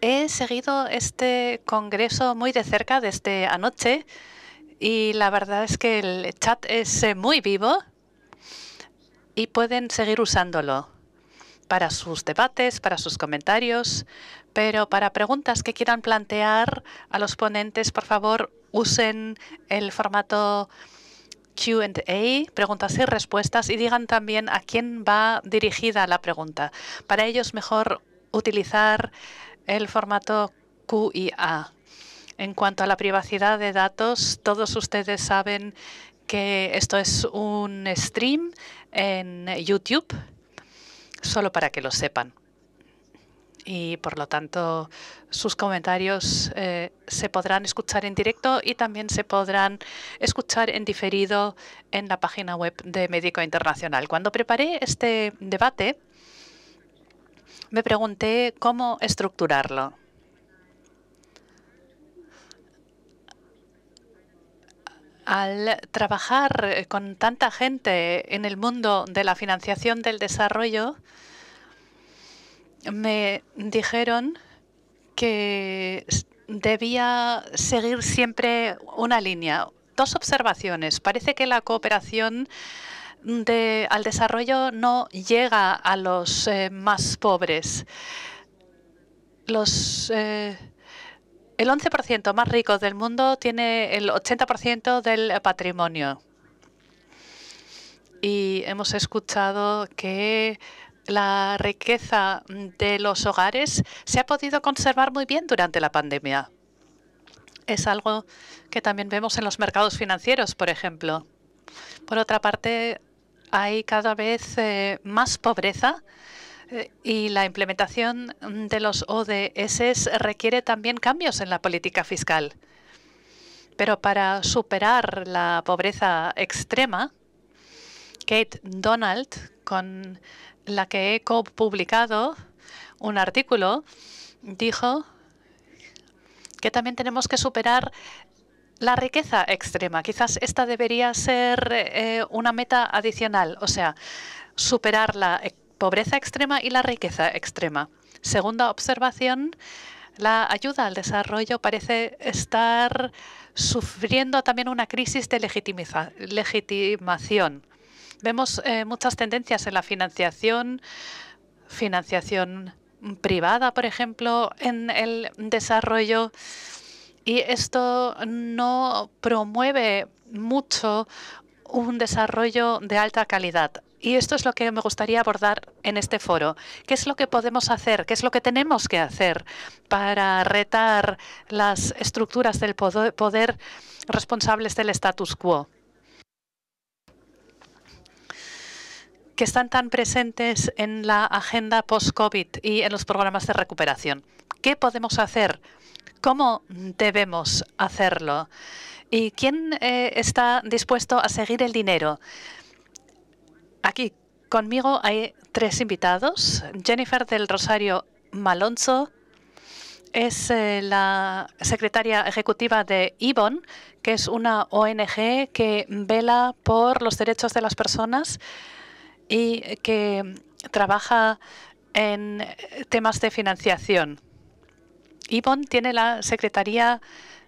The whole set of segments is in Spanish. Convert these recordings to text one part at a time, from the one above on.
He seguido este congreso muy de cerca desde anoche y la verdad es que el chat es eh, muy vivo y pueden seguir usándolo para sus debates, para sus comentarios, pero para preguntas que quieran plantear a los ponentes, por favor, usen el formato QA, preguntas y respuestas, y digan también a quién va dirigida la pregunta. Para ello es mejor utilizar el formato QIA. En cuanto a la privacidad de datos, todos ustedes saben que esto es un stream en YouTube, solo para que lo sepan. Y por lo tanto, sus comentarios eh, se podrán escuchar en directo y también se podrán escuchar en diferido en la página web de Médico Internacional. Cuando preparé este debate, me pregunté cómo estructurarlo. Al trabajar con tanta gente en el mundo de la financiación del desarrollo, me dijeron que debía seguir siempre una línea. Dos observaciones. Parece que la cooperación al desarrollo no llega a los eh, más pobres. Los, eh, el 11% más rico del mundo tiene el 80% del patrimonio. Y hemos escuchado que la riqueza de los hogares se ha podido conservar muy bien durante la pandemia. Es algo que también vemos en los mercados financieros, por ejemplo. Por otra parte, hay cada vez eh, más pobreza eh, y la implementación de los ODS requiere también cambios en la política fiscal. Pero para superar la pobreza extrema, Kate Donald, con la que he copublicado un artículo, dijo que también tenemos que superar la riqueza extrema, quizás esta debería ser eh, una meta adicional, o sea, superar la e, pobreza extrema y la riqueza extrema. Segunda observación, la ayuda al desarrollo parece estar sufriendo también una crisis de legitimación. Vemos eh, muchas tendencias en la financiación, financiación privada, por ejemplo, en el desarrollo y esto no promueve mucho un desarrollo de alta calidad. Y esto es lo que me gustaría abordar en este foro. ¿Qué es lo que podemos hacer? ¿Qué es lo que tenemos que hacer para retar las estructuras del poder responsables del status quo? que están tan presentes en la agenda post-COVID y en los programas de recuperación. ¿Qué podemos hacer ¿Cómo debemos hacerlo? ¿Y quién eh, está dispuesto a seguir el dinero? Aquí conmigo hay tres invitados. Jennifer del Rosario Malonzo es eh, la secretaria ejecutiva de IBON, que es una ONG que vela por los derechos de las personas y que trabaja en temas de financiación. Yvonne tiene la Secretaría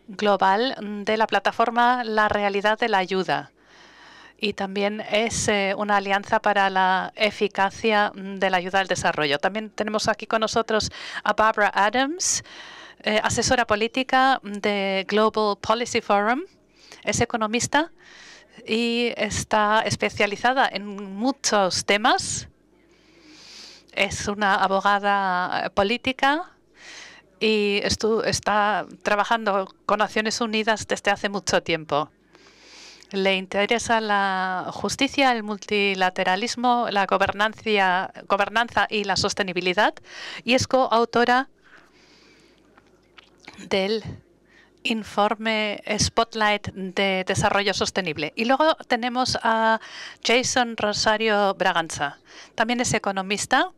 Global de la plataforma La Realidad de la Ayuda y también es eh, una alianza para la eficacia de la ayuda al desarrollo. También tenemos aquí con nosotros a Barbara Adams, eh, asesora política de Global Policy Forum, es economista y está especializada en muchos temas. Es una abogada eh, política y está trabajando con Naciones Unidas desde hace mucho tiempo. Le interesa la justicia, el multilateralismo, la gobernanza, y la sostenibilidad y es coautora del informe Spotlight de Desarrollo Sostenible. Y luego tenemos a Jason Rosario Braganza. También es economista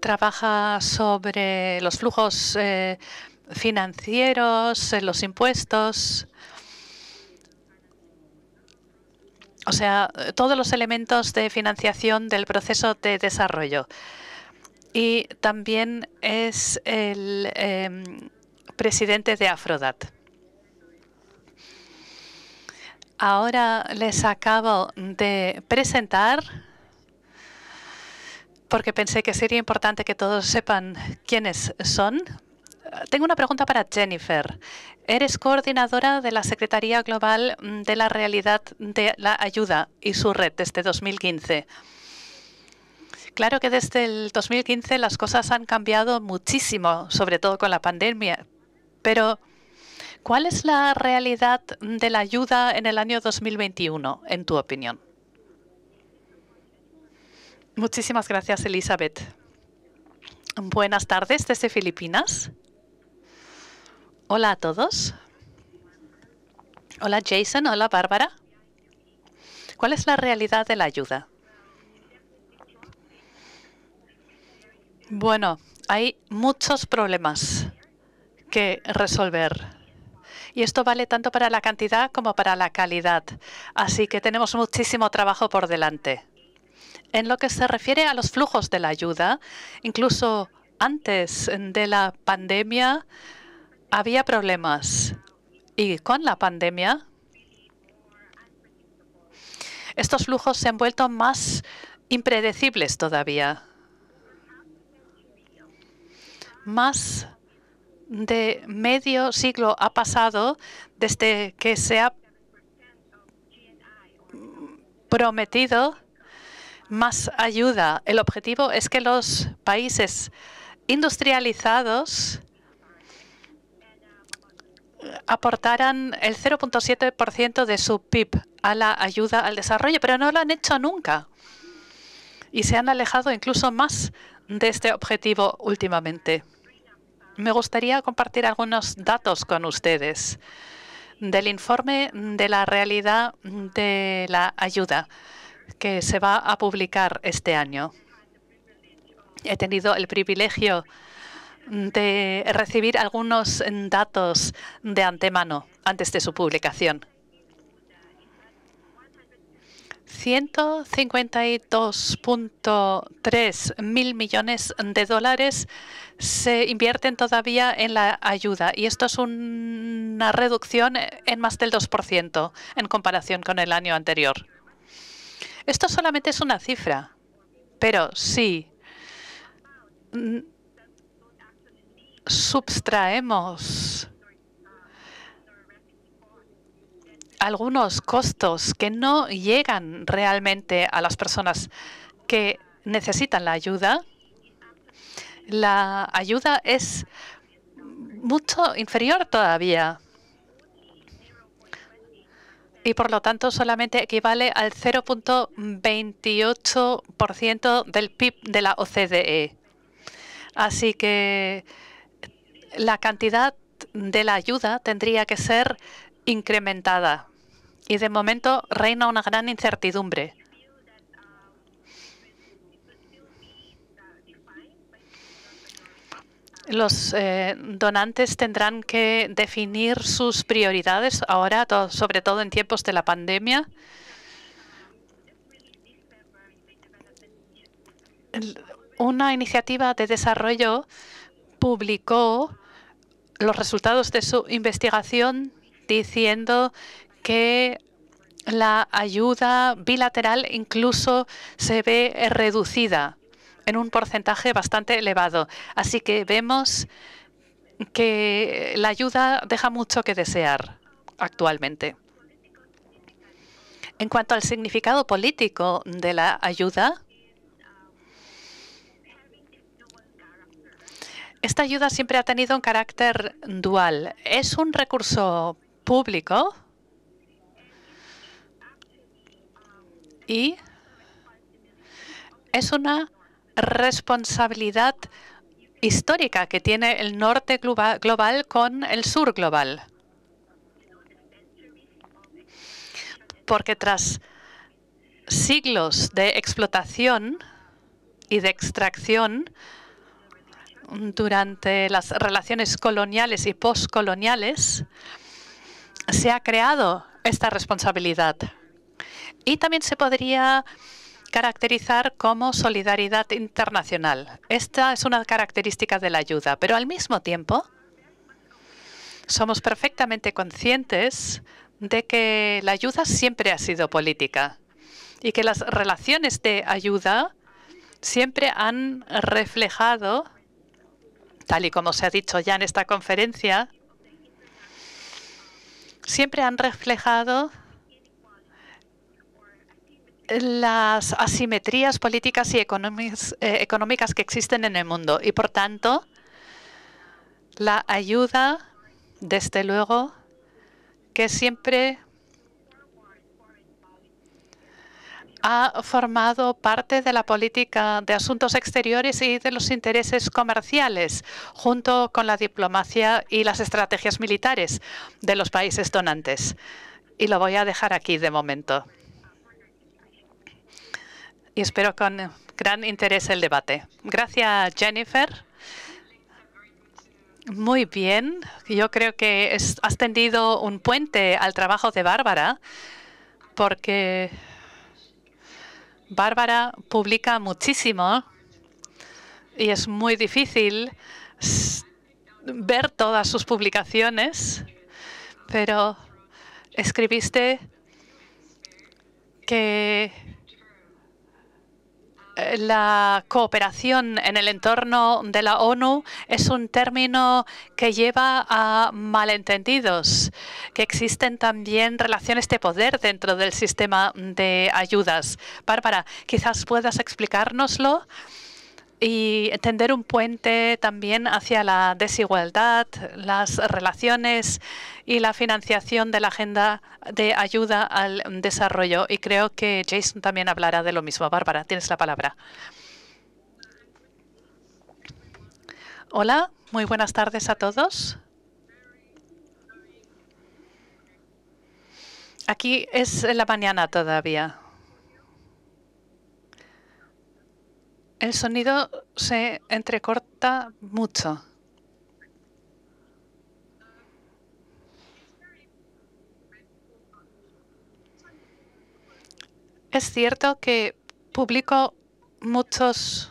trabaja sobre los flujos eh, financieros, eh, los impuestos, o sea, todos los elementos de financiación del proceso de desarrollo. Y también es el em, presidente de Afrodat. Ahora les acabo de presentar porque pensé que sería importante que todos sepan quiénes son. Tengo una pregunta para Jennifer. Eres coordinadora de la Secretaría Global mm, de la Realidad de la Ayuda y su red desde 2015. Claro que desde el 2015 las cosas han cambiado muchísimo, sobre todo con la pandemia, pero ¿cuál es la realidad de la ayuda en el año 2021, en tu opinión? Muchísimas gracias, Elizabeth. Buenas tardes desde Filipinas. Hola a todos. Hola Jason, hola Bárbara. ¿Cuál es la realidad de la ayuda? Bueno, hay muchos problemas que resolver. Y esto vale tanto para la cantidad como para la calidad. Así que tenemos muchísimo trabajo por delante. En lo que se refiere a los flujos de la ayuda, incluso antes de la pandemia había problemas y con la pandemia estos flujos se han vuelto más impredecibles todavía. Más de medio siglo ha pasado desde que se ha prometido más ayuda. El objetivo es que los países industrializados aportaran el 0.7% de su PIB a la ayuda al desarrollo, pero no lo han hecho nunca. Y se han alejado incluso más de este objetivo últimamente. Me gustaría compartir algunos datos con ustedes del informe de la realidad de la ayuda que se va a publicar este año. He tenido el privilegio de recibir algunos datos de antemano antes de su publicación. 152.3 mil millones de dólares se invierten todavía en la ayuda y esto es una reducción en más del 2% en comparación con el año anterior. Esto solamente es una cifra, pero si substraemos algunos costos que no llegan realmente a las personas que necesitan la ayuda, la ayuda es mucho inferior todavía y por lo tanto solamente equivale al 0.28% del PIB de la OCDE. Así que la cantidad de la ayuda tendría que ser incrementada. Y de momento reina una gran incertidumbre. los eh, donantes tendrán que definir sus prioridades ahora, sobre todo en tiempos de la pandemia. Una iniciativa de desarrollo publicó los resultados de su investigación diciendo que la ayuda bilateral incluso se ve reducida en un porcentaje bastante elevado. Así que vemos que la ayuda deja mucho que desear actualmente. En cuanto al significado político de la ayuda, esta ayuda siempre ha tenido un carácter dual. Es un recurso público y es una responsabilidad histórica que tiene el norte global con el sur global. Porque tras siglos de explotación y de extracción durante las relaciones coloniales y postcoloniales, se ha creado esta responsabilidad. Y también se podría caracterizar como solidaridad internacional. Esta es una característica de la ayuda, pero al mismo tiempo somos perfectamente conscientes de que la ayuda siempre ha sido política y que las relaciones de ayuda siempre han reflejado, tal y como se ha dicho ya en esta conferencia, siempre han reflejado las asimetrías políticas y eh, económicas, que existen en el mundo y, por tanto, la ayuda, desde luego, que siempre ha formado parte de la política de asuntos exteriores y de los intereses comerciales, junto con la diplomacia y las estrategias militares de los países donantes. Y lo voy a dejar aquí de momento y espero con gran interés el debate. Gracias, Jennifer. Muy bien. Yo creo que has tendido un puente al trabajo de Bárbara, porque Bárbara publica muchísimo y es muy difícil ver todas sus publicaciones, pero escribiste que la cooperación en el entorno de la ONU es un término que lleva a malentendidos, que existen también relaciones de poder dentro del sistema de ayudas. Bárbara, quizás puedas explicárnoslo y tender un puente también hacia la desigualdad, las relaciones y la financiación de la agenda de ayuda al desarrollo. Y creo que Jason también hablará de lo mismo. Bárbara, tienes la palabra. Hola, muy buenas tardes a todos. Aquí es la mañana todavía. El sonido se entrecorta mucho. Es cierto que publico muchos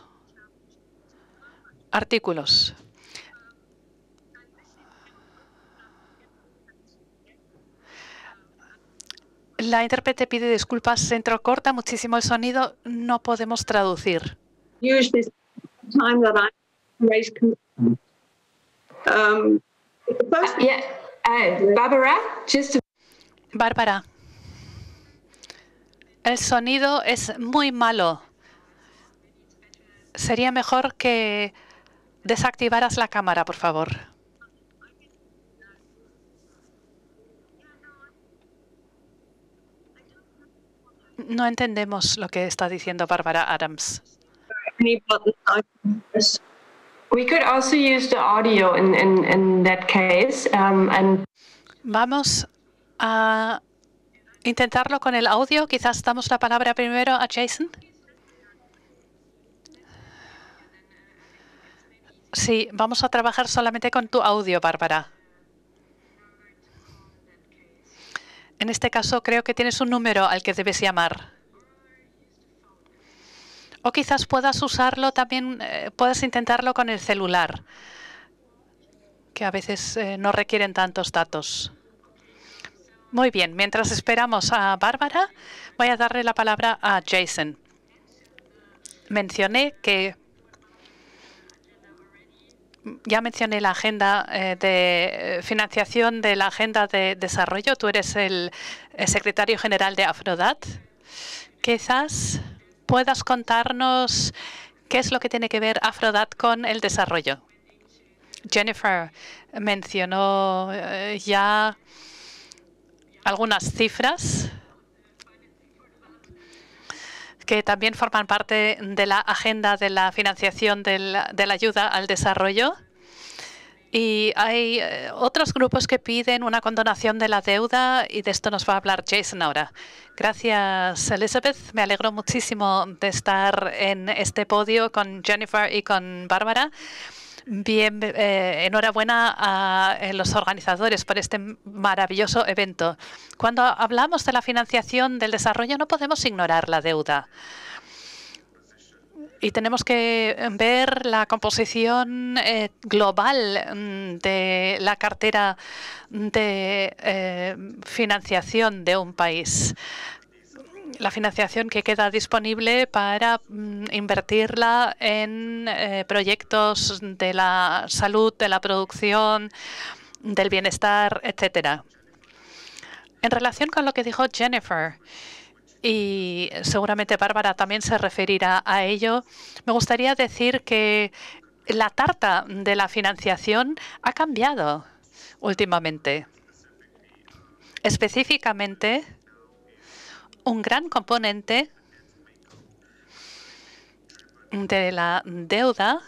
artículos. La intérprete pide disculpas, se entrecorta muchísimo el sonido, no podemos traducir. Bárbara, el sonido es muy malo. Sería mejor que desactivaras la cámara, por favor. No entendemos lo que está diciendo Bárbara Adams. We could also use the audio in, in, in that case. Um, and Vamos a intentarlo con el audio. Quizás damos la palabra primero a Jason. Sí, vamos a trabajar solamente con tu audio, Bárbara. En este caso, creo que tienes un número al que debes llamar. O quizás puedas usarlo también, eh, puedas intentarlo con el celular, que a veces eh, no requieren tantos datos. Muy bien, mientras esperamos a Bárbara, voy a darle la palabra a Jason. Mencioné que ya mencioné la agenda eh, de financiación de la agenda de desarrollo. Tú eres el secretario general de Afrodat. Quizás puedas contarnos qué es lo que tiene que ver Afrodat con el desarrollo. Jennifer mencionó eh, ya algunas cifras que también forman parte de la agenda de la financiación de la ayuda al desarrollo. Y hay eh, otros grupos que piden una condonación de la deuda y de esto nos va a hablar Jason ahora. Gracias, Elizabeth. Me alegro muchísimo de estar en este podio con Jennifer y con Bárbara. Bien, eh, enhorabuena a, eh, los organizadores por este maravilloso evento. Cuando hablamos de la financiación del desarrollo no podemos ignorar la deuda. Y tenemos que ver la composición eh, global mm, de la cartera de eh, financiación de un país la financiación que queda disponible para mm, invertirla en eh, proyectos de la salud, de la producción, del bienestar, etcétera. En relación con lo que dijo Jennifer, y seguramente Bárbara también se referirá a ello. Me gustaría decir que la tarta de la financiación ha cambiado últimamente. Específicamente, un gran componente de la deuda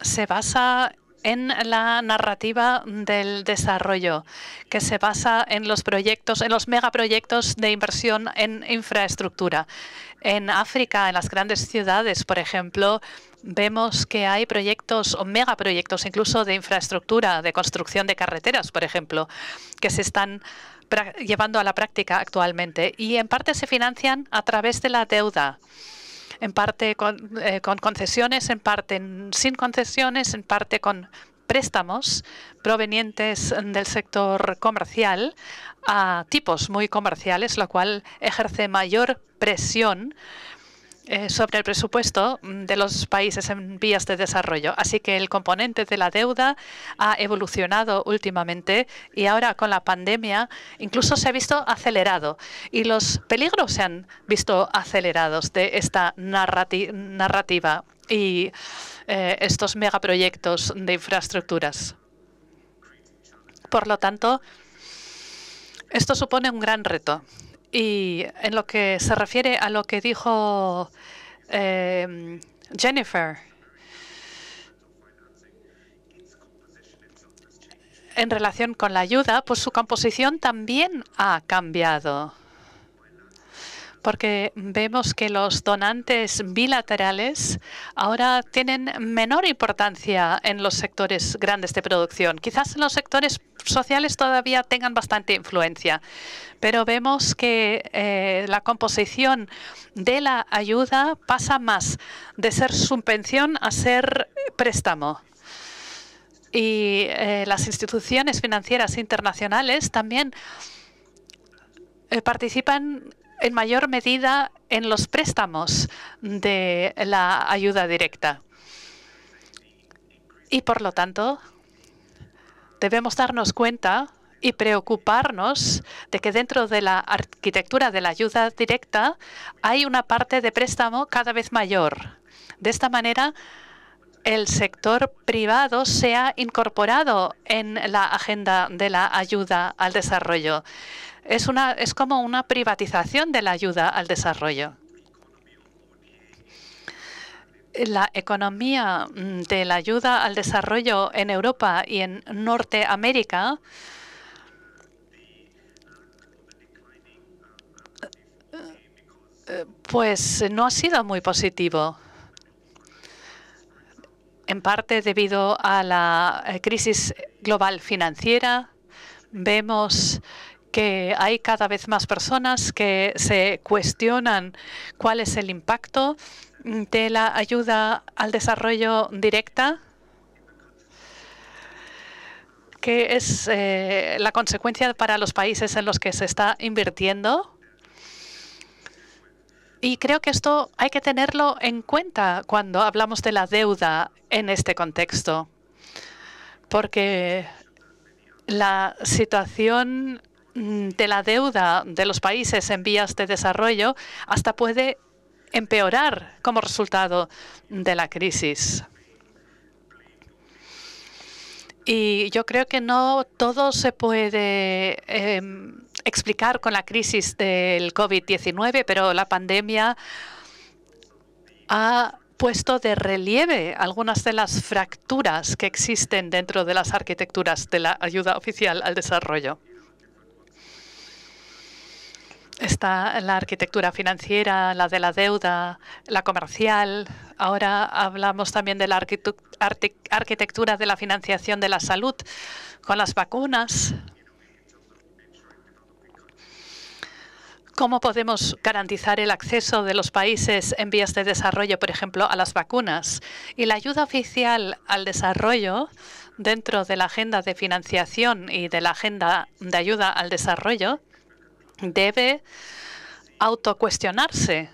se basa en la narrativa del desarrollo, que se basa en los proyectos, en los megaproyectos de inversión en infraestructura. En África, en las grandes ciudades, por ejemplo, vemos que hay proyectos o megaproyectos incluso de infraestructura, de construcción de carreteras, por ejemplo, que se están llevando a la práctica actualmente y en parte se financian a través de la deuda en parte eh, con, concesiones, en parte sin concesiones, en parte con préstamos provenientes del sector comercial a tipos muy comerciales, lo cual ejerce mayor presión eh, sobre el presupuesto mm, de los países en vías de desarrollo. Así que el componente de la deuda ha evolucionado últimamente y ahora con la pandemia incluso se ha visto acelerado y los peligros se han visto acelerados de esta narrativa y eh, estos megaproyectos de infraestructuras. Por lo tanto, esto supone un gran reto y en lo que se refiere a lo que dijo em, Jennifer, en relación con la ayuda, pues su composición también ha cambiado porque vemos que los donantes bilaterales ahora tienen menor importancia en los sectores grandes de producción. Quizás en los sectores sociales todavía tengan bastante influencia, pero vemos que eh, la composición de la ayuda pasa más de ser subvención a ser préstamo. Y eh, las instituciones financieras internacionales también eh, participan en mayor medida en los préstamos de la ayuda directa. Y por lo tanto, debemos darnos cuenta y preocuparnos de que dentro de la arquitectura de la ayuda directa hay una parte de préstamo cada vez mayor. De esta manera, el sector privado se ha incorporado en la agenda de la ayuda al desarrollo. Es, como una privatización de la ayuda al desarrollo. La economía mm, de la ayuda al desarrollo en Europa y en Norteamérica pues no ha sido muy positivo en parte debido a la eh, crisis global financiera. Vemos que hay cada vez más personas que se cuestionan cuál es el impacto de la ayuda al desarrollo directa, que es eh, la consecuencia para los países en los que se está invirtiendo. Y creo que esto hay que tenerlo en cuenta cuando hablamos de la deuda en este contexto, porque la situación Mm, de la deuda de los países en vías de desarrollo hasta puede empeorar como resultado de la crisis. Y yo creo que no todo se puede em, explicar con la crisis del COVID-19, pero la pandemia ha puesto de relieve algunas de las fracturas que existen dentro de las arquitecturas de la ayuda oficial al desarrollo está la arquitectura financiera, la de la deuda, la comercial. Ahora hablamos también de la arquitectura de la financiación de la salud con las vacunas. ¿Cómo podemos garantizar el acceso de los países en vías de desarrollo, por ejemplo, a las vacunas? Y la ayuda oficial al desarrollo dentro de la agenda de financiación y de la agenda de ayuda al desarrollo debe autocuestionarse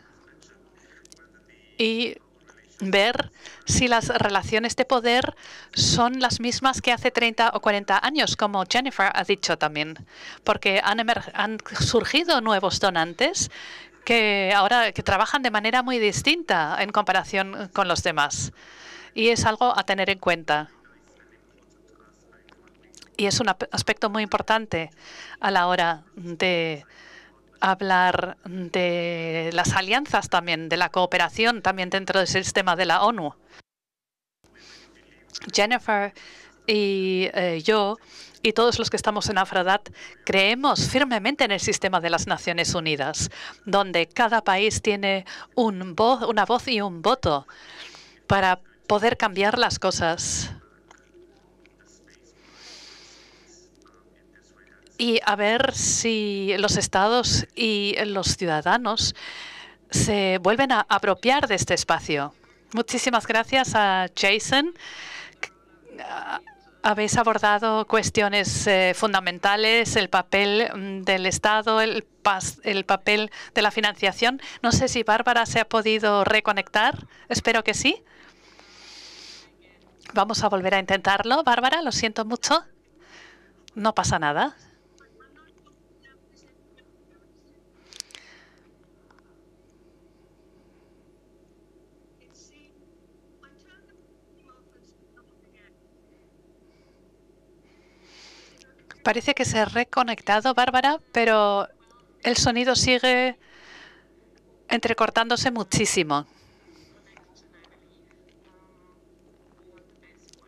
y ver si las relaciones de poder son las mismas que hace 30 o 40 años, como Jennifer ha dicho también, porque han, surgido nuevos donantes que ahora que trabajan de manera muy distinta en comparación con los demás. Y es algo a tener en cuenta. Y es un aspecto muy importante a la hora de hablar de las alianzas también, de la cooperación también dentro del sistema de la ONU. Jennifer y eh, yo y todos los que estamos en Afrodat creemos firmemente en el sistema de las Naciones Unidas, donde cada país tiene una voz y un voto para poder cambiar las cosas y a ver si los estados y los ciudadanos se vuelven a apropiar de este espacio. Muchísimas gracias a Jason. Ah, habéis abordado cuestiones eh, fundamentales, el papel mm, del Estado, el, el papel de la financiación. No sé si Bárbara se ha podido reconectar. Espero que sí. Vamos a volver a intentarlo. Bárbara, lo siento mucho. No pasa nada. Parece que se ha reconectado, Bárbara, pero el sonido sigue entrecortándose muchísimo.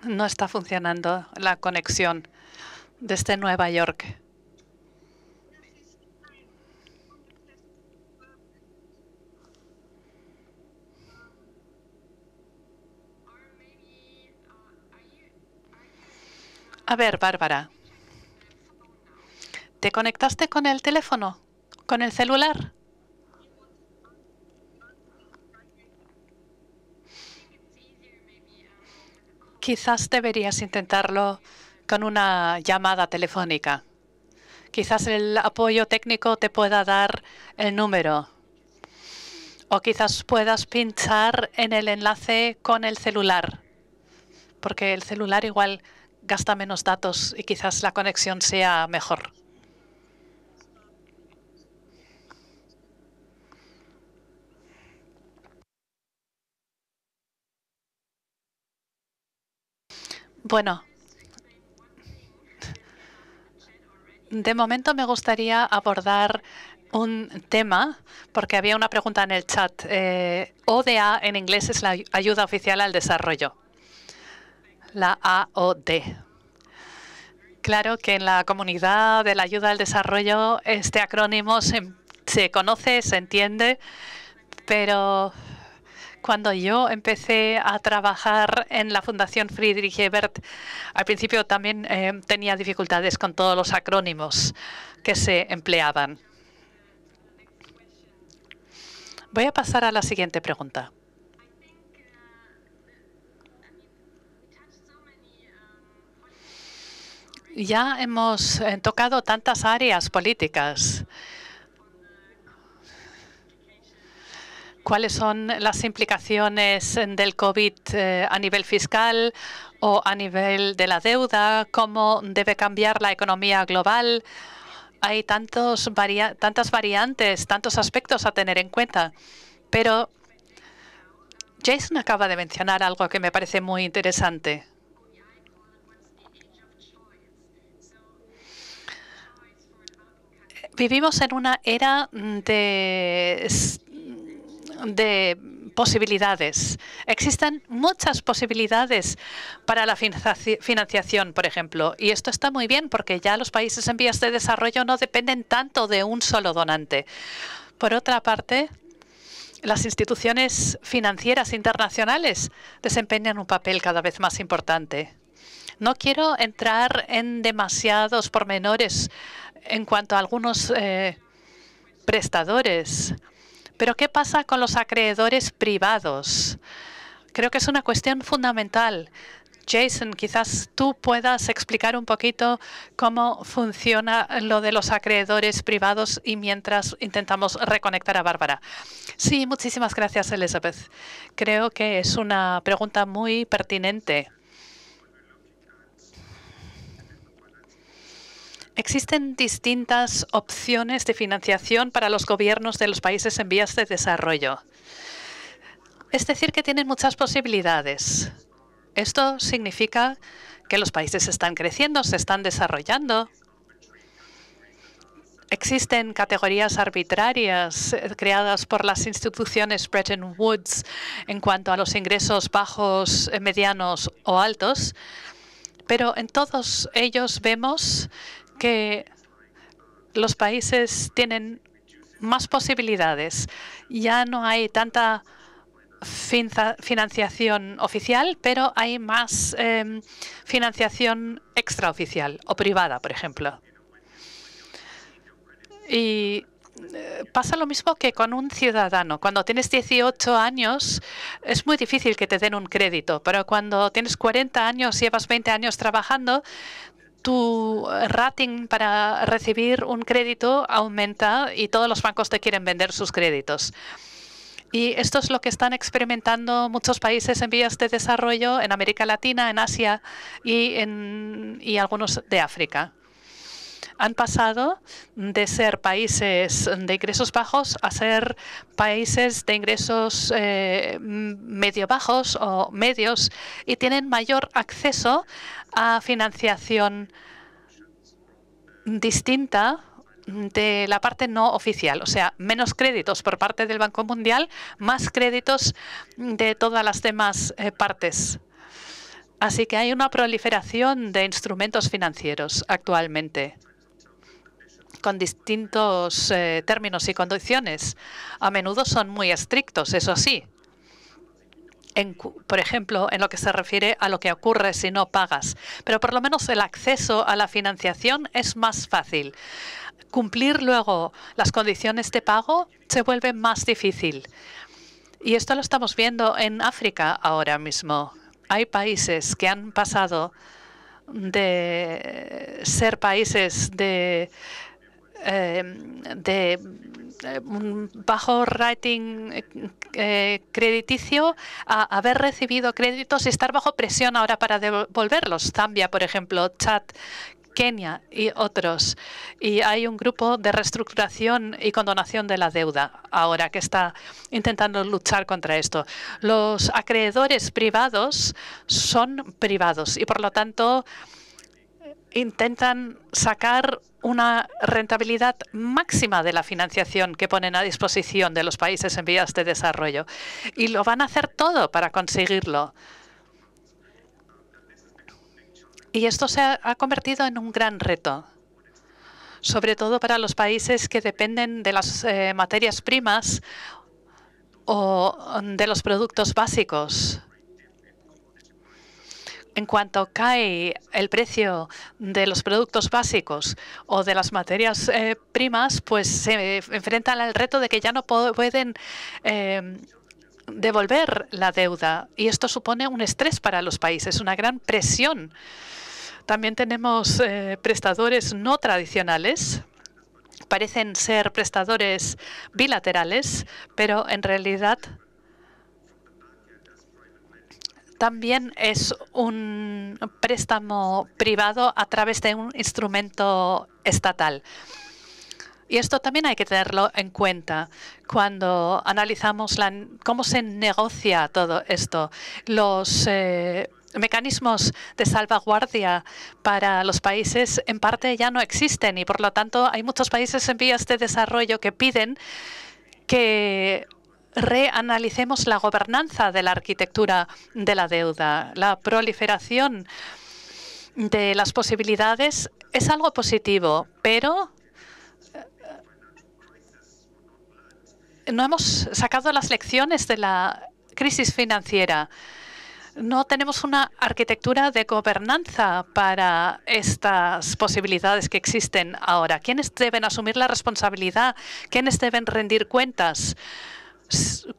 No está funcionando la conexión desde este Nueva York. A ver, Bárbara, ¿Te conectaste con el teléfono? ¿Con el celular? Quizás deberías intentarlo con una llamada telefónica. Quizás el apoyo técnico te pueda dar el número. O quizás puedas pinchar en el enlace con el celular. Porque el celular igual gasta menos datos y quizás la conexión sea mejor. Bueno, de momento me gustaría abordar un tema, porque había una pregunta en el chat. Eh, ODA en inglés es la ayuda oficial al desarrollo, la AOD. Claro que en la comunidad de la ayuda al desarrollo este acrónimo se conoce, se entiende, pero cuando yo empecé a trabajar en la Fundación Friedrich Ebert, al principio también eh, tenía dificultades con todos los acrónimos que se empleaban. Voy a pasar a la siguiente pregunta. Ya hemos eh, tocado tantas áreas políticas cuáles son las implicaciones del COVID eh, a nivel fiscal o a nivel de la deuda, cómo debe cambiar la economía global. Hay tantos tantas variantes, tantos aspectos a tener en cuenta. Pero Jason acaba de mencionar algo que me parece muy interesante. Vivimos en una era de de posibilidades. Existen muchas posibilidades para la financiación, por ejemplo, y esto está muy bien porque ya los países en vías de desarrollo no dependen tanto de un solo donante. Por otra parte, las instituciones financieras internacionales desempeñan un papel cada vez más importante. No quiero entrar en demasiados pormenores en cuanto a algunos eh, prestadores pero ¿qué pasa con los acreedores privados? Creo que es una cuestión fundamental. Jason, quizás tú puedas explicar un poquito cómo funciona lo de los acreedores privados y mientras intentamos reconectar a Bárbara. Sí, muchísimas gracias, Elizabeth. Creo que es una pregunta muy pertinente. Existen distintas opciones de financiación para los gobiernos de los países en vías de desarrollo. Es decir, que tienen muchas posibilidades. Esto significa que los países están creciendo, se están desarrollando. Existen categorías arbitrarias eh, creadas por las instituciones Bretton Woods en cuanto a los ingresos bajos, eh, medianos o altos, pero en todos ellos vemos que los países tienen más posibilidades. Ya no hay tanta financiación oficial, pero hay más em, financiación extraoficial o privada, por ejemplo. Y eh, pasa lo mismo que con un ciudadano. Cuando tienes 18 años es muy difícil que te den un crédito, pero cuando tienes 40 años, llevas 20 años trabajando, tu rating para recibir un crédito aumenta y todos los bancos te quieren vender sus créditos. Y esto es lo que están experimentando muchos países en vías de desarrollo en América Latina, en Asia y, en, algunos de África han pasado de ser países de ingresos bajos a ser países de ingresos eh, medio bajos o medios y tienen mayor acceso a financiación distinta de la parte no oficial, o sea, menos créditos por parte del Banco Mundial, más créditos de todas las demás eh, partes. Así que hay una proliferación de instrumentos financieros actualmente con distintos eh, términos y condiciones. A menudo son muy estrictos, eso sí. por ejemplo, en lo que se refiere a lo que ocurre si no pagas. Pero por lo menos el acceso a la financiación es más fácil. Cumplir luego las condiciones de pago se vuelve más difícil. Y esto lo estamos viendo en África ahora mismo. Hay países que han pasado de ser países de Em, de em, un bajo rating eh, crediticio a haber recibido créditos y estar bajo presión ahora para devolverlos. Zambia, por ejemplo, Chad, Kenia y otros. Y hay un grupo de reestructuración y condonación de la deuda ahora que está intentando luchar contra esto. Los acreedores privados son privados y por lo tanto intentan sacar una rentabilidad máxima de la financiación que ponen a disposición de los países en vías de desarrollo. Y lo van a hacer todo para conseguirlo. Y esto se ha convertido en un gran reto, sobre todo para los países que dependen de las eh, materias primas o de los productos básicos en cuanto cae el precio de los productos básicos o de las materias eh, primas, pues se enfrentan al reto de que ya no pueden em, devolver la deuda. Y esto supone un estrés para los países, una gran presión. También tenemos eh, prestadores no tradicionales. Parecen ser prestadores bilaterales, pero en realidad también es un préstamo privado a través de un instrumento estatal. Y esto también hay que tenerlo en cuenta cuando analizamos cómo se negocia todo esto. Los eh, mecanismos de salvaguardia para los países en parte ya no existen y por lo tanto hay muchos países en vías de desarrollo que piden que reanalicemos la gobernanza de la arquitectura de la deuda. La proliferación de las posibilidades es algo positivo, pero eh, no hemos sacado las lecciones de la crisis financiera. No tenemos una arquitectura de gobernanza para estas posibilidades que existen ahora. ¿Quiénes deben asumir la responsabilidad? ¿Quiénes deben rendir cuentas?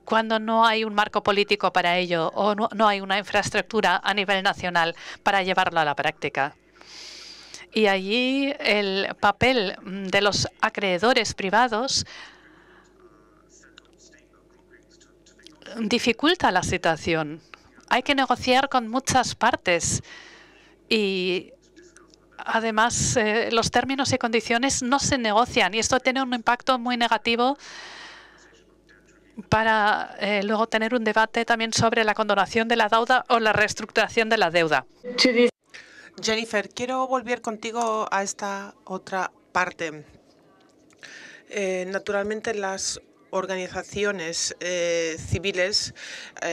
cuando no hay un marco político para ello o no, hay una infraestructura a nivel nacional para llevarlo a la práctica. Y allí el papel mm, de los acreedores privados dificulta la situación. Hay que negociar con muchas partes y además eh, los términos y condiciones no se negocian y esto tiene un impacto muy negativo para eh, luego tener un debate también sobre la condonación de la deuda o la reestructuración de la deuda. Jennifer, quiero volver contigo a esta otra parte. Eh, naturalmente las organizaciones eh, civiles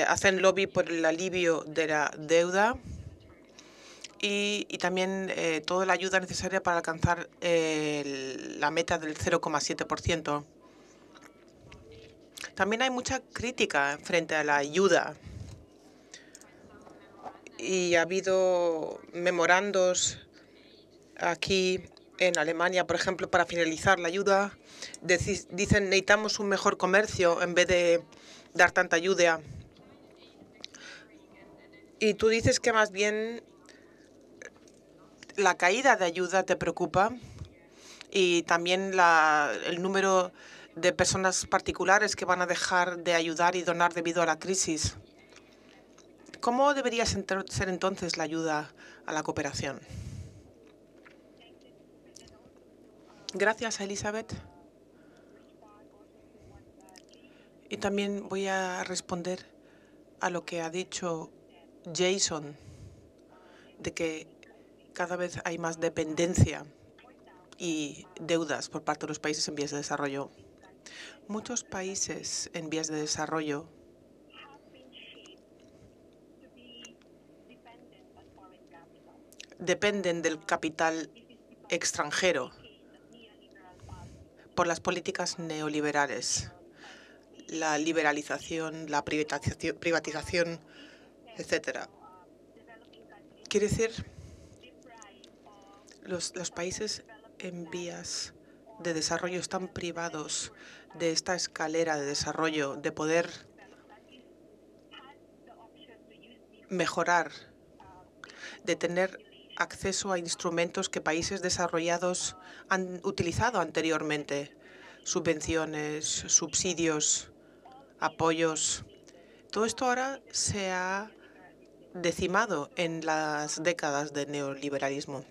hacen lobby por el alivio de la deuda y, y también toda la ayuda necesaria para alcanzar la meta del 0,7%. También hay mucha crítica frente a la ayuda y ha habido memorandos aquí en Alemania, por ejemplo, para finalizar la ayuda. Dicen necesitamos un mejor comercio en vez de dar tanta ayuda. Y tú dices que más bien la caída de ayuda te preocupa y también el número de personas particulares que van a dejar de ayudar y donar debido a la crisis. ¿Cómo debería ser entonces la ayuda a la cooperación? Gracias, Elizabeth. Y también voy a responder a lo que ha dicho Jason, de que cada vez hay más dependencia y deudas por parte de los países en vías de desarrollo. Muchos países en vías de desarrollo dependen del capital extranjero por las políticas neoliberales, la liberalización, la privatización, etcétera. Quiere decir, los, los países en vías de desarrollo están privados de esta escalera de desarrollo, de poder mejorar, de tener acceso a instrumentos que países desarrollados han utilizado anteriormente, subvenciones, subsidios, apoyos. Todo esto ahora se ha decimado en las décadas de neoliberalismo.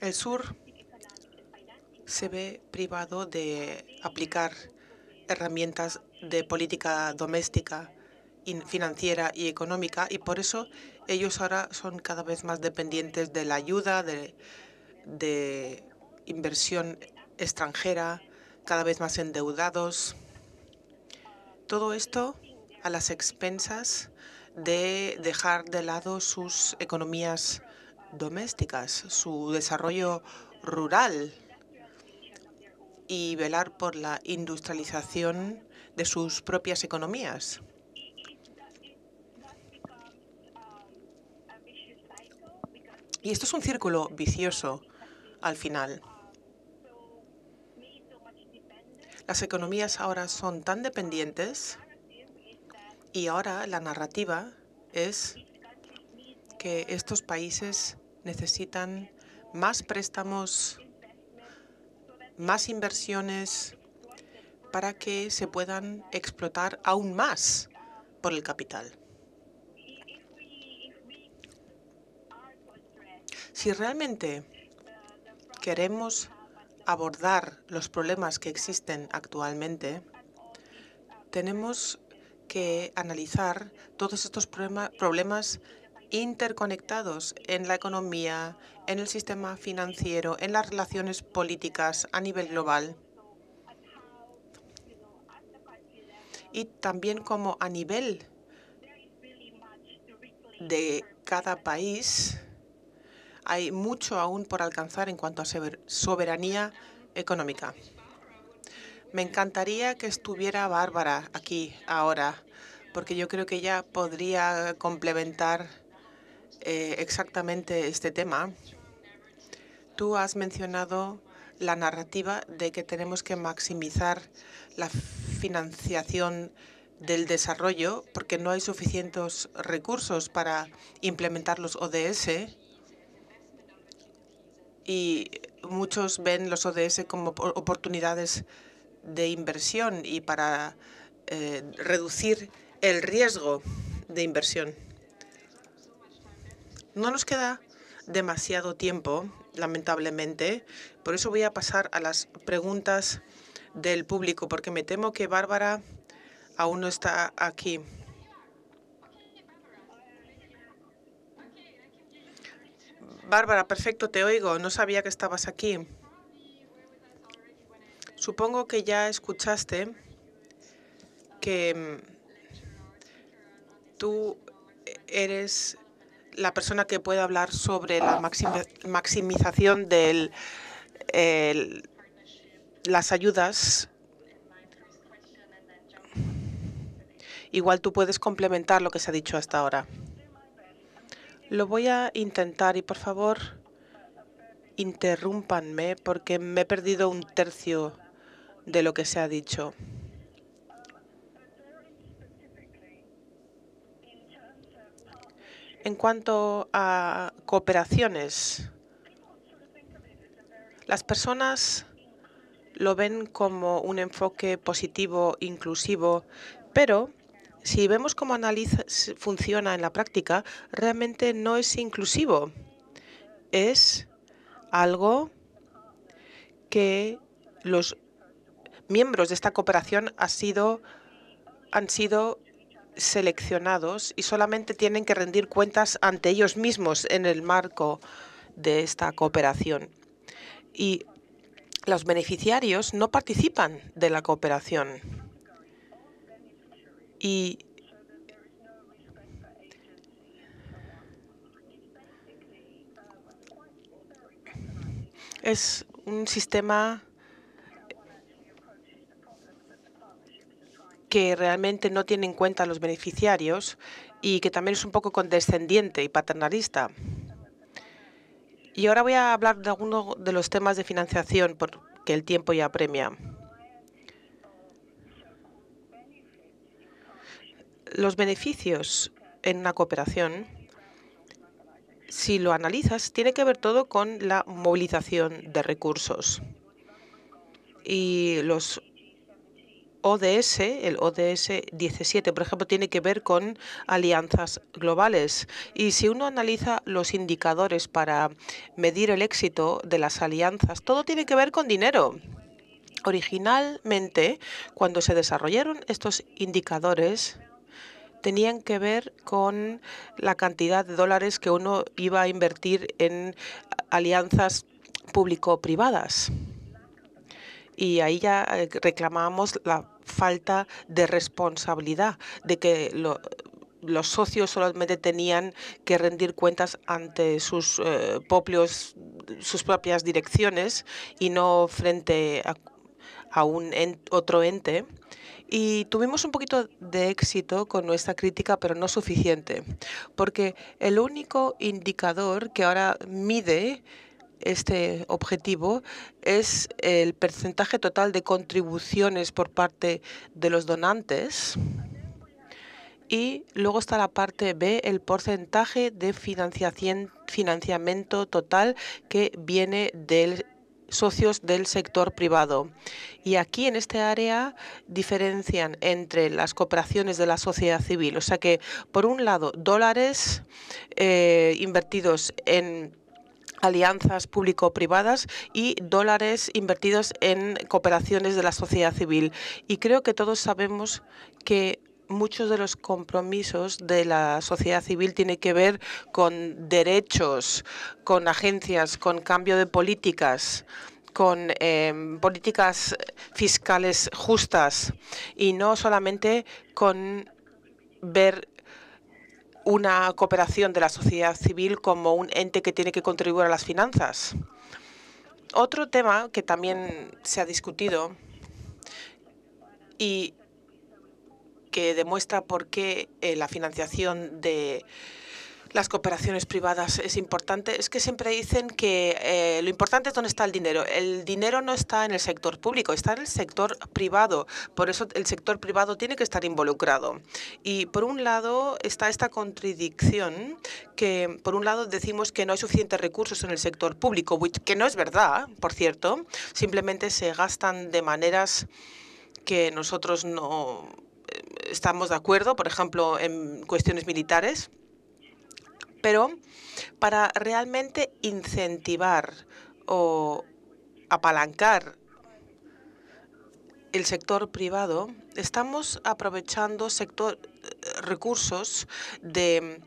El sur se ve privado de aplicar herramientas de política doméstica, financiera y económica, y por eso ellos ahora son cada vez más dependientes de la ayuda, de, de inversión extranjera, cada vez más endeudados. Todo esto a las expensas de dejar de lado sus economías domésticas, su desarrollo rural y velar por la industrialización de sus propias economías. Y esto es un círculo vicioso al final. Las economías ahora son tan dependientes y ahora la narrativa es que estos países necesitan más préstamos, más inversiones para que se puedan explotar aún más por el capital. Si realmente queremos abordar los problemas que existen actualmente, tenemos que analizar todos estos problemas interconectados en la economía, en el sistema financiero, en las relaciones políticas a nivel global y también como a nivel de cada país hay mucho aún por alcanzar en cuanto a soberanía económica. Me encantaría que estuviera Bárbara aquí ahora, porque yo creo que ella podría complementar eh, exactamente este tema. Tú has mencionado la narrativa de que tenemos que maximizar la financiación del desarrollo porque no hay suficientes recursos para implementar los ODS y muchos ven los ODS como oportunidades de inversión y para eh, reducir el riesgo de inversión. No nos queda demasiado tiempo, lamentablemente. Por eso voy a pasar a las preguntas del público, porque me temo que Bárbara aún no está aquí. Bárbara, perfecto, te oigo. No sabía que estabas aquí. Supongo que ya escuchaste que mm, tú eres la persona que pueda hablar sobre la maximización de las ayudas. Igual tú puedes complementar lo que se ha dicho hasta ahora. Lo voy a intentar y por favor interrúmpanme porque me he perdido un tercio de lo que se ha dicho. En cuanto a cooperaciones, las personas lo ven como un enfoque positivo, inclusivo, pero si vemos cómo analiza, funciona en la práctica, realmente no es inclusivo. Es algo que los miembros de esta cooperación sido, han sido seleccionados y solamente tienen que rendir cuentas ante ellos mismos en el marco de esta cooperación. Y los beneficiarios no participan de la cooperación. Y es un sistema que realmente no tiene en cuenta a los beneficiarios y que también es un poco condescendiente y paternalista. Y ahora voy a hablar de algunos de los temas de financiación, porque el tiempo ya premia. Los beneficios en una cooperación, si lo analizas, tiene que ver todo con la movilización de recursos. Y los ODS, el ODS 17, por ejemplo, tiene que ver con alianzas globales. Y si uno analiza los indicadores para medir el éxito de las alianzas, todo tiene que ver con dinero. Originalmente, cuando se desarrollaron estos indicadores, tenían que ver con la cantidad de dólares que uno iba a invertir en alianzas público-privadas y ahí ya eh, reclamamos la falta de responsabilidad de que los socios solamente tenían que rendir cuentas ante sus, eh, propios, sus propias direcciones y no frente a, un otro ente. Y tuvimos un poquito de éxito con nuestra crítica, pero no suficiente, porque el único indicador que ahora mide este objetivo es el porcentaje total de contribuciones por parte de los donantes. Y luego está la parte B, el porcentaje de financiamiento total que viene de socios del sector privado. Y aquí en este área diferencian entre las cooperaciones de la sociedad civil. O sea que, por un lado, dólares eh, invertidos en alianzas público-privadas y dólares invertidos en cooperaciones de la sociedad civil. Y creo que todos sabemos que muchos de los compromisos de la sociedad civil tienen que ver con derechos, con agencias, con cambio de políticas con em, políticas fiscales justas y no solamente con ver una cooperación de la sociedad civil como un ente que tiene que contribuir a las finanzas. Otro tema que también se ha discutido y que demuestra por qué eh, la financiación de las cooperaciones privadas es importante. Es que siempre dicen que eh, lo importante es dónde está el dinero. El dinero no está en el sector público, está en el sector privado. Por eso el sector privado tiene que estar involucrado. Y por un lado está esta contradicción que por un lado decimos que no hay suficientes recursos en el sector público, que no es verdad, por cierto. Simplemente se gastan de maneras que nosotros no eh, estamos de acuerdo, por ejemplo, en cuestiones militares pero para realmente incentivar o apalancar el sector privado, estamos aprovechando sector, eh, recursos del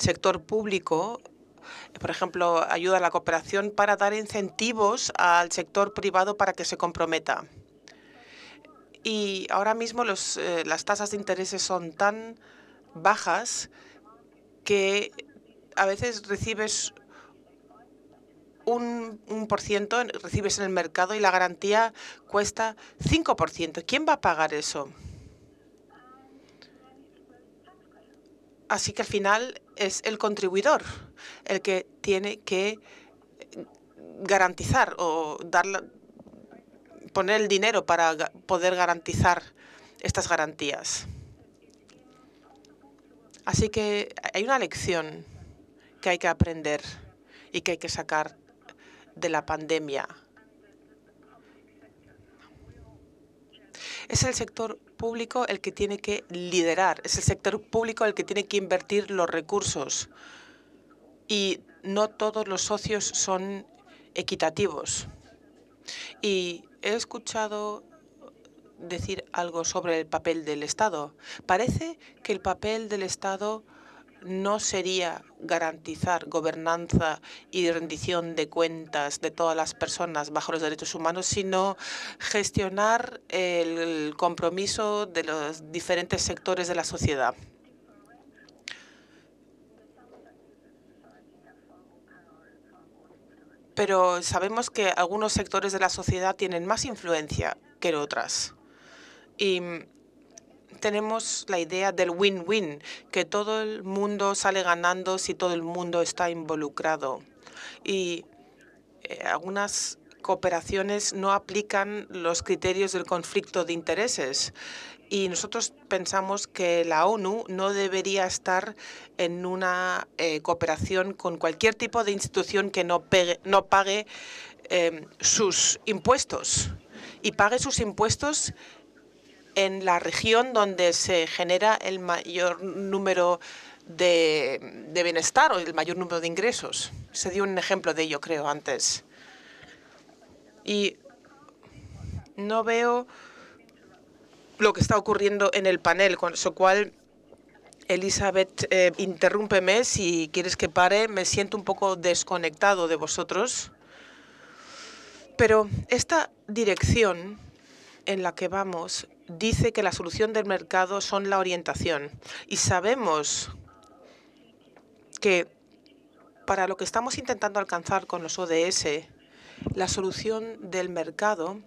sector público por ejemplo, ayuda a la cooperación para dar incentivos al sector privado para que se comprometa. Y ahora mismo eh, las tasas de interés son tan bajas que a veces recibes un, por ciento, recibes en el mercado y la garantía cuesta 5%. ¿Quién va a pagar eso? Así que al final es el contribuidor el que tiene que garantizar o dar, poner el dinero para poder garantizar estas garantías. Así que hay una lección que hay que aprender y que hay que sacar de la pandemia. Es el sector público el que tiene que liderar, es el sector público el que tiene que invertir los recursos y no todos los socios son equitativos. Y he escuchado decir algo sobre el papel del Estado. Parece que el papel del Estado no sería garantizar gobernanza y rendición de cuentas de todas las personas bajo los derechos humanos, sino gestionar el compromiso de los diferentes sectores de la sociedad. Pero sabemos que algunos sectores de la sociedad tienen más influencia que otras y tenemos la idea del win-win, que todo el mundo sale ganando si todo el mundo está involucrado. Y eh, algunas cooperaciones no aplican los criterios del conflicto de intereses. Y nosotros pensamos que la ONU no debería estar en una eh, cooperación con cualquier tipo de institución que no, pague eh, sus impuestos. Y pague sus impuestos en la región donde se genera el mayor número de, bienestar o el mayor número de ingresos. Se dio un ejemplo de ello, creo, antes. Y no veo lo que está ocurriendo en el panel, con lo cual, Elizabeth, eh, interrúmpeme si quieres que pare. Me siento un poco desconectado de vosotros. Pero esta dirección en la que vamos dice que la solución del mercado son la orientación. Y sabemos que para lo que estamos intentando alcanzar con los ODS, la solución del mercado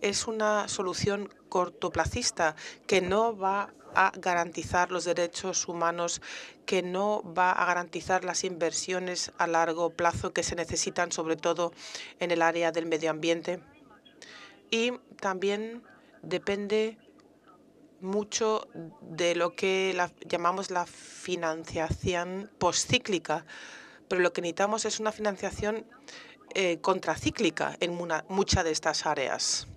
es una solución cortoplacista que no va a garantizar los derechos humanos, que no va a garantizar las inversiones a largo plazo que se necesitan, sobre todo en el área del medio ambiente, y también depende mucho de lo que llamamos la financiación postcíclica, pero lo que necesitamos es una financiación eh, contracíclica en muchas de estas áreas.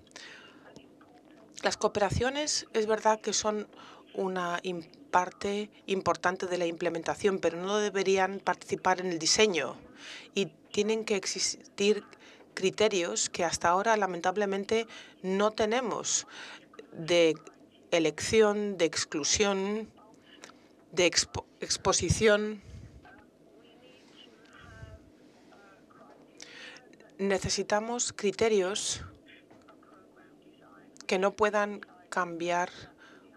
Las cooperaciones es verdad que son una parte importante de la implementación, pero no deberían participar en el diseño y tienen que existir criterios que hasta ahora lamentablemente no tenemos de elección, de exclusión, de exposición. Necesitamos criterios que no puedan cambiar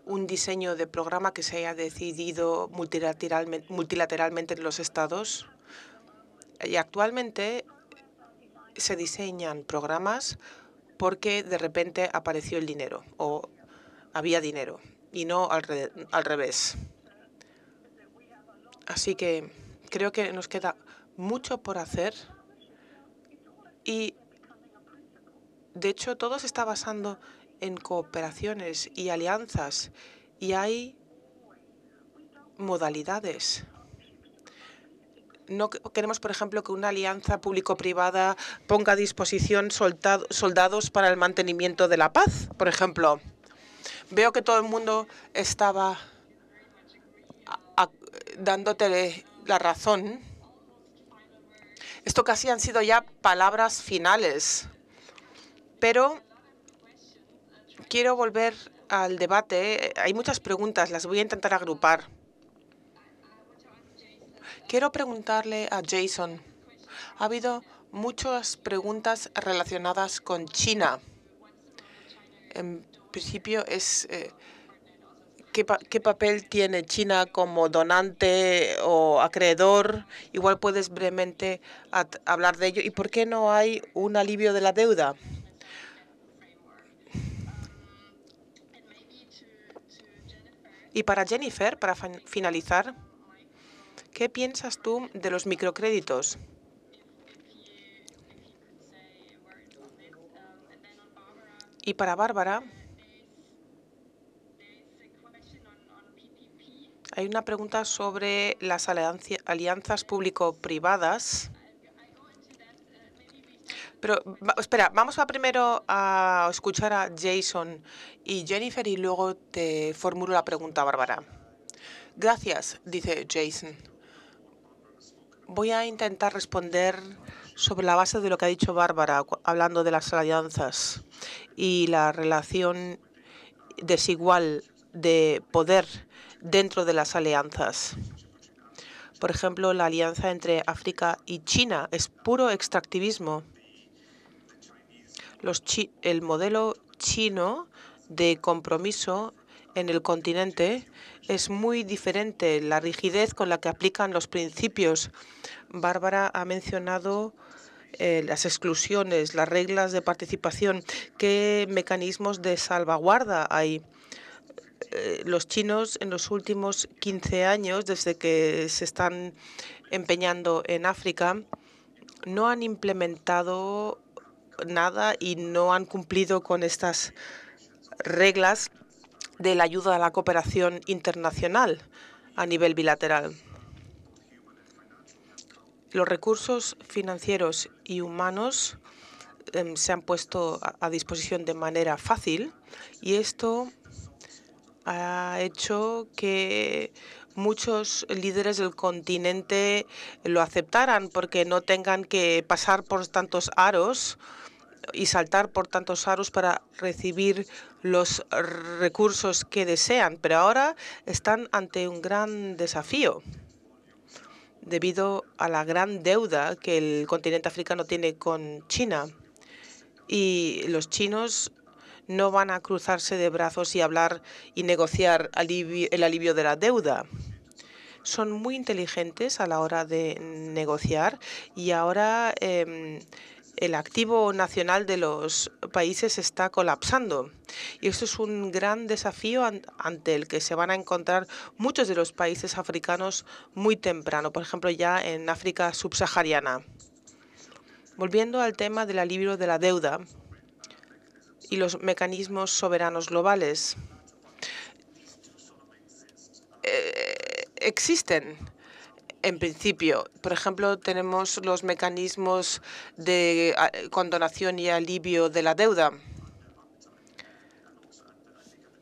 un diseño de programa que se haya decidido multilateralmente en los estados. Y actualmente se diseñan programas porque de repente apareció el dinero o había dinero y no al, revés. Así que creo que nos queda mucho por hacer y de hecho todo se está basando en cooperaciones y alianzas y hay modalidades no queremos, por ejemplo, que una alianza público-privada ponga a disposición soldados para el mantenimiento de la paz, por ejemplo. Veo que todo el mundo estaba dándote la razón. Esto casi han sido ya palabras finales. Pero quiero volver al debate. Hay muchas preguntas, las voy a intentar agrupar. Quiero preguntarle a Jason. Ha habido muchas preguntas relacionadas con China. En principio es eh, ¿qué, papel tiene China como donante o acreedor. Igual puedes brevemente hablar de ello. ¿Y por qué no hay un alivio de la deuda? Y para Jennifer, para finalizar, ¿Qué piensas tú de los microcréditos? Y para Bárbara, hay una pregunta sobre las alianzas público-privadas. Pero espera, vamos primero a escuchar a Jason y Jennifer y luego te formulo la pregunta, Bárbara. Gracias, dice Jason. Voy a intentar responder sobre la base de lo que ha dicho Bárbara, hablando de las alianzas y la relación desigual de poder dentro de las alianzas. Por ejemplo, la alianza entre África y China es puro extractivismo. el modelo chino de compromiso en el continente es muy diferente la rigidez con la que aplican los principios. Bárbara ha mencionado eh, las exclusiones, las reglas de participación, qué mecanismos de salvaguarda hay. Eh, los chinos en los últimos 15 años, desde que se están empeñando en África, no han implementado nada y no han cumplido con estas reglas de la ayuda a la cooperación internacional a nivel bilateral. Los recursos financieros y humanos em, se han puesto a disposición de manera fácil y esto ha hecho que muchos líderes del continente lo aceptaran porque no tengan que pasar por tantos aros y saltar por tantos aros para recibir los recursos que desean, pero ahora están ante un gran desafío debido a la gran deuda que el continente africano tiene con China. Y los chinos no van a cruzarse de brazos y hablar y negociar el alivio de la deuda. Son muy inteligentes a la hora de negociar y ahora em, el activo nacional de los países está colapsando. Y esto es un gran desafío ante el que se van a encontrar muchos de los países africanos muy temprano, por ejemplo, ya en África subsahariana. Volviendo al tema del alivio de la deuda y los mecanismos soberanos globales. Eh, existen en principio, por ejemplo, tenemos los mecanismos de ah, condonación y alivio de la deuda.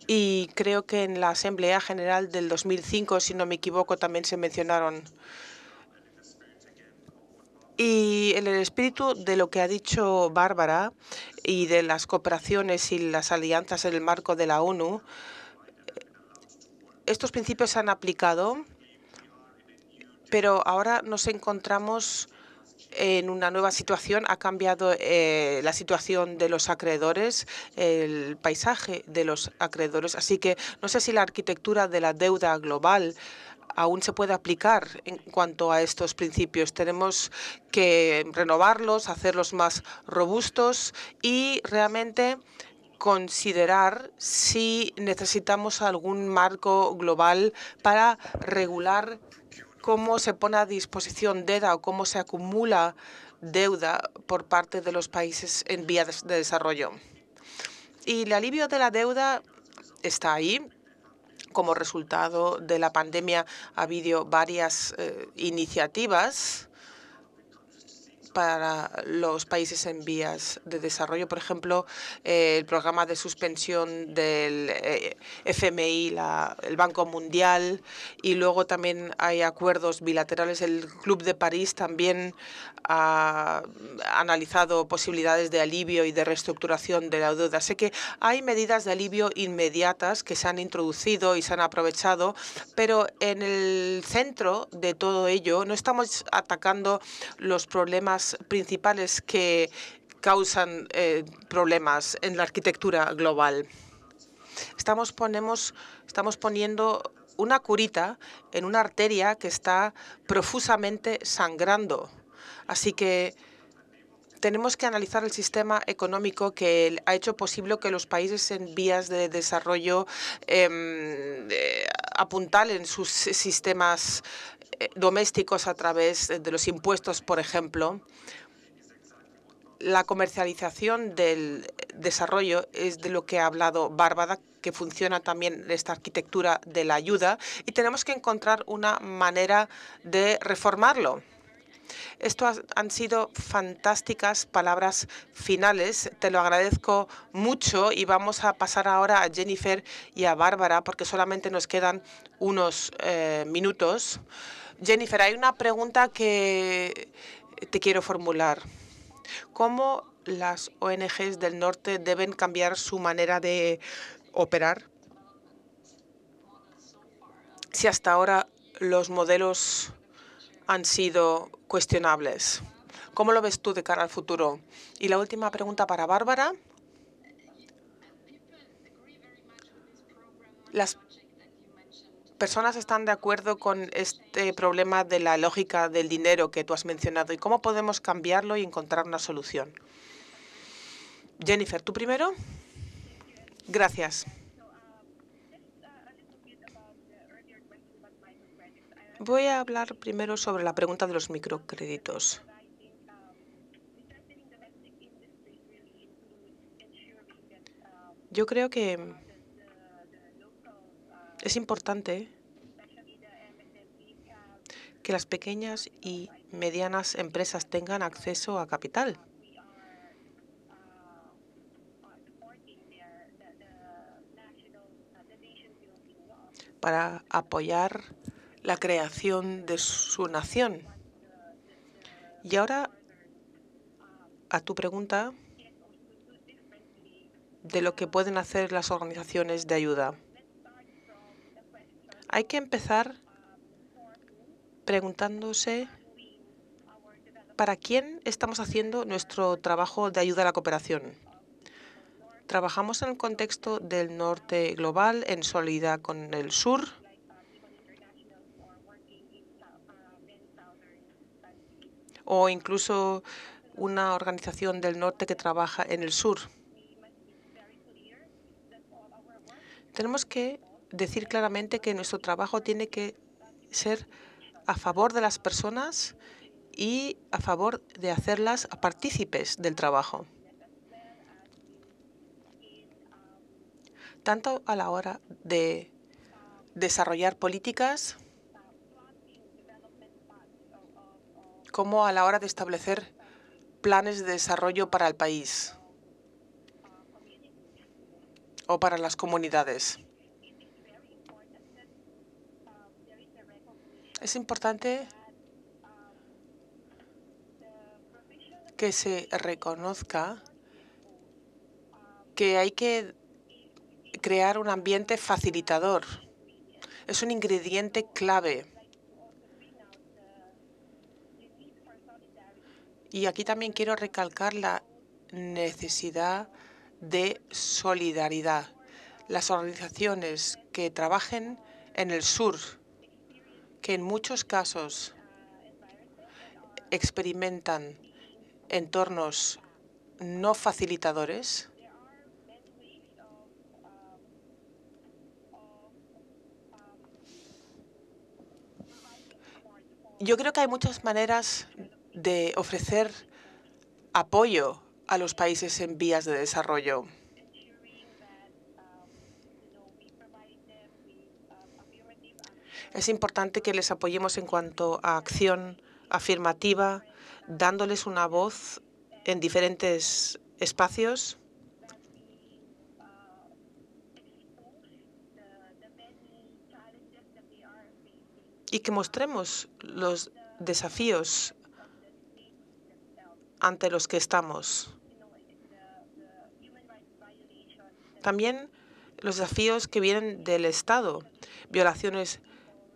Y creo que en la Asamblea General del 2005, si no me equivoco, también se mencionaron. Y en el espíritu de lo que ha dicho Bárbara y de las cooperaciones y las alianzas en el marco de la ONU, estos principios se han aplicado pero ahora nos encontramos en una nueva situación. Ha cambiado eh, la situación de los acreedores, el paisaje de los acreedores. Así que no sé si la arquitectura de la deuda global aún se puede aplicar en cuanto a estos principios. Tenemos que renovarlos, hacerlos más robustos y realmente considerar si necesitamos algún marco global para regular cómo se pone a disposición deuda o cómo se acumula deuda por parte de los países en vías de desarrollo. Y el alivio de la deuda está ahí. Como resultado de la pandemia ha habido varias eh, iniciativas para los países en vías de desarrollo. Por ejemplo, eh, el programa de suspensión del eh, FMI, el Banco Mundial, y luego también hay acuerdos bilaterales. El Club de París también ha analizado posibilidades de alivio y de reestructuración de la deuda. Sé que hay medidas de alivio inmediatas que se han introducido y se han aprovechado, pero en el centro de todo ello no estamos atacando los problemas principales que causan eh, problemas en la arquitectura global. Estamos, ponemos, estamos poniendo una curita en una arteria que está profusamente sangrando. Así que tenemos que analizar el sistema económico que ha hecho posible que los países en vías de desarrollo em, apuntalen sus sistemas eh, domésticos a través de los impuestos, por ejemplo. La comercialización del desarrollo es de lo que ha hablado Bárbara, que funciona también esta arquitectura de la ayuda, y tenemos que encontrar una manera de reformarlo esto han sido fantásticas palabras finales. Te lo agradezco mucho y vamos a pasar ahora a Jennifer y a Bárbara porque solamente nos quedan unos eh, minutos. Jennifer, hay una pregunta que te quiero formular. ¿Cómo las ONGs del norte deben cambiar su manera de operar? Si hasta ahora los modelos han sido cuestionables. ¿Cómo lo ves tú de cara al futuro? Y la última pregunta para Bárbara. Las personas están de acuerdo con este problema de la lógica del dinero que tú has mencionado y cómo podemos cambiarlo y encontrar una solución. Jennifer, tú primero. Gracias. Voy a hablar primero sobre la pregunta de los microcréditos. Yo creo que es importante que las pequeñas y medianas empresas tengan acceso a capital. para apoyar la creación de su nación. Y ahora a tu pregunta de lo que pueden hacer las organizaciones de ayuda. Hay que empezar preguntándose para quién estamos haciendo nuestro trabajo de ayuda a la cooperación. Trabajamos en el contexto del norte global, en solidaridad con el sur, o incluso una organización del norte que trabaja en el sur. Tenemos que decir claramente que nuestro trabajo tiene que ser a favor de las personas y a favor de hacerlas partícipes del trabajo. Tanto a la hora de desarrollar políticas como a la hora de establecer planes de desarrollo para el país o para las comunidades. Es importante que se reconozca que hay que crear un ambiente facilitador. Es un ingrediente clave Y aquí también quiero recalcar la necesidad de solidaridad. Las organizaciones que trabajen en el sur, que en muchos casos experimentan entornos no facilitadores, yo creo que hay muchas maneras de ofrecer apoyo a los países en vías de desarrollo, Es importante que les apoyemos en cuanto a acción afirmativa, dándoles una voz en diferentes espacios. y que mostremos los desafíos ante los que estamos. También los desafíos que vienen del Estado, violaciones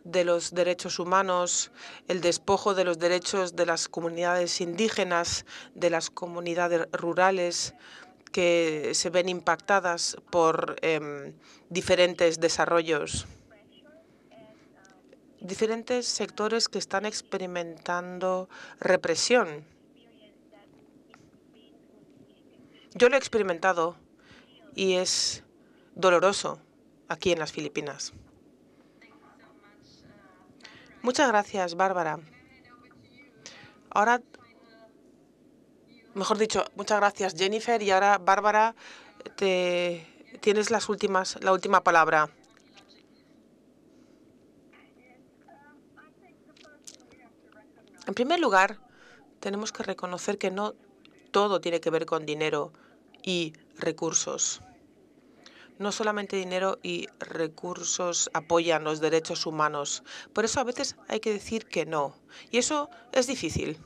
de los derechos humanos, el despojo de los derechos de las comunidades indígenas, de las comunidades rurales que se ven impactadas por em, diferentes desarrollos. Diferentes sectores que están experimentando represión Yo lo he experimentado y es doloroso aquí en las Filipinas. Muchas gracias, Bárbara. Ahora, mejor dicho, muchas gracias, Jennifer. Y ahora, Bárbara, te, tienes las últimas, la última palabra. En primer lugar, tenemos que reconocer que no todo tiene que ver con dinero y recursos. No solamente dinero y recursos apoyan los derechos humanos. Por eso a veces hay que decir que no. Y eso es difícil.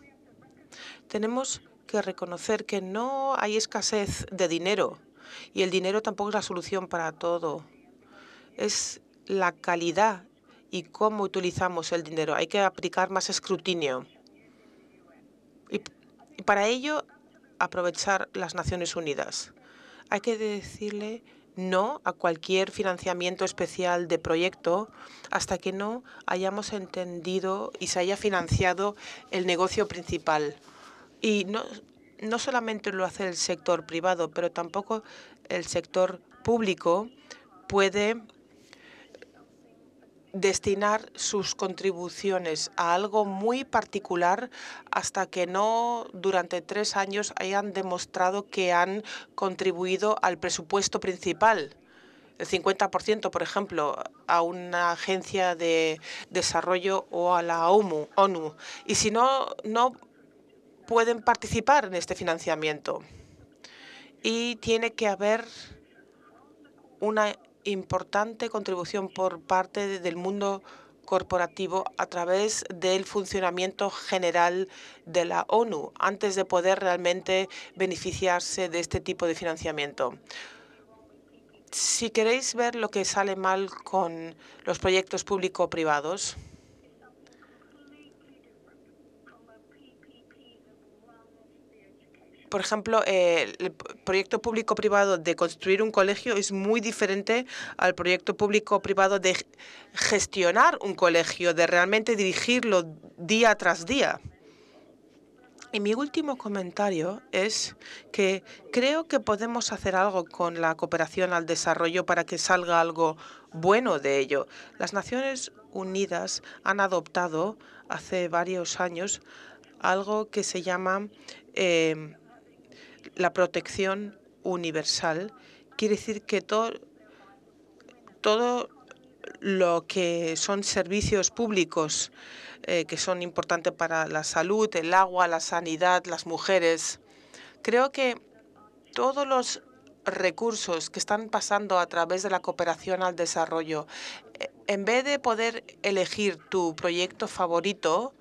Tenemos que reconocer que no hay escasez de dinero. Y el dinero tampoco es la solución para todo. Es la calidad y cómo utilizamos el dinero. Hay que aplicar más escrutinio. Y, para ello aprovechar las Naciones Unidas. Hay que decirle no a cualquier financiamiento especial de proyecto hasta que no hayamos entendido y se haya financiado el negocio principal. Y no, no solamente lo hace el sector privado, pero tampoco el sector público puede destinar sus contribuciones a algo muy particular hasta que no durante tres años hayan demostrado que han contribuido al presupuesto principal el 50%, por ejemplo, a una agencia de desarrollo o a la ONU. Y si no, no pueden participar en este financiamiento. Y tiene que haber una importante contribución por parte del mundo corporativo a través del funcionamiento general de la ONU antes de poder realmente beneficiarse de este tipo de financiamiento. Si queréis ver lo que sale mal con los proyectos público-privados, por ejemplo, eh, el proyecto público-privado de construir un colegio es muy diferente al proyecto público-privado de gestionar un colegio, de realmente dirigirlo día tras día. Y mi último comentario es que creo que podemos hacer algo con la cooperación al desarrollo para que salga algo bueno de ello. Las Naciones Unidas han adoptado hace varios años algo que se llama eh, la protección universal quiere decir que todo, todo lo que son servicios públicos eh, que son importantes para la salud, el agua, la sanidad, las mujeres. Creo que todos los recursos que están pasando a través de la cooperación al desarrollo, eh, en vez de poder elegir tu proyecto favorito,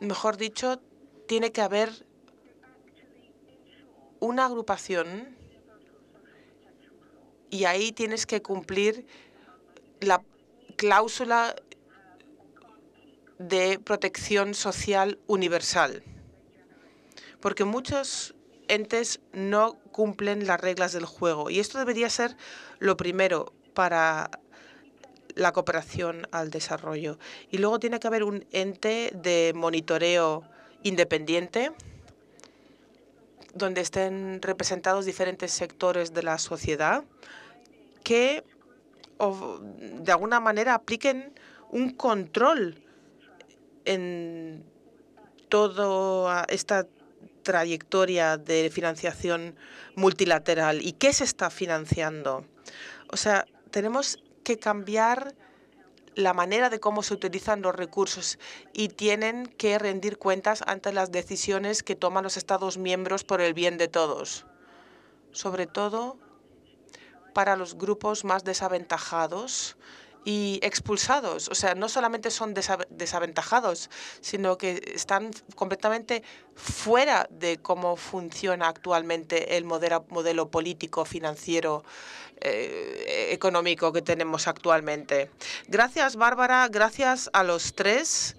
mejor dicho, tiene que haber una agrupación y ahí tienes que cumplir la cláusula de protección social universal, porque muchos entes no cumplen las reglas del juego y esto debería ser lo primero para la cooperación al desarrollo. Y luego tiene que haber un ente de monitoreo independiente donde estén representados diferentes sectores de la sociedad que de alguna manera apliquen un control en toda esta trayectoria de financiación multilateral y qué se está financiando. O sea, tenemos que cambiar la manera de cómo se utilizan los recursos y tienen que rendir cuentas ante las decisiones que toman los Estados miembros por el bien de todos, sobre todo para los grupos más desaventajados y expulsados. O sea, no solamente son desaventajados, sino que están completamente fuera de cómo funciona actualmente el modelo, político, financiero, eh, económico que tenemos actualmente. Gracias, Bárbara. Gracias a los tres.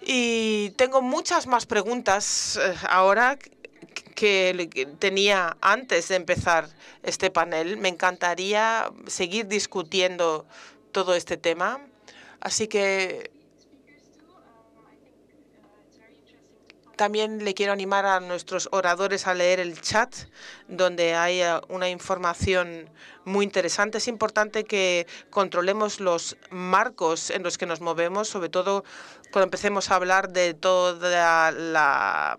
Y tengo muchas más preguntas eh, ahora que tenía antes de empezar este panel. Me encantaría seguir discutiendo todo este tema. Así que También le quiero animar a nuestros oradores a leer el chat, donde hay ah, una información muy interesante. Es importante que controlemos los marcos en los que nos movemos, sobre todo cuando empecemos a hablar de toda la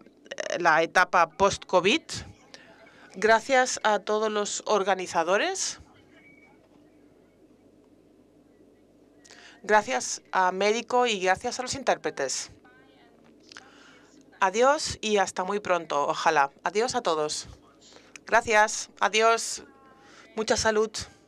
la etapa post-COVID. Gracias a todos los organizadores. Gracias a Médico y gracias a los intérpretes. Adiós y hasta muy pronto, ojalá. Adiós a todos. Gracias. Adiós. Mucha salud.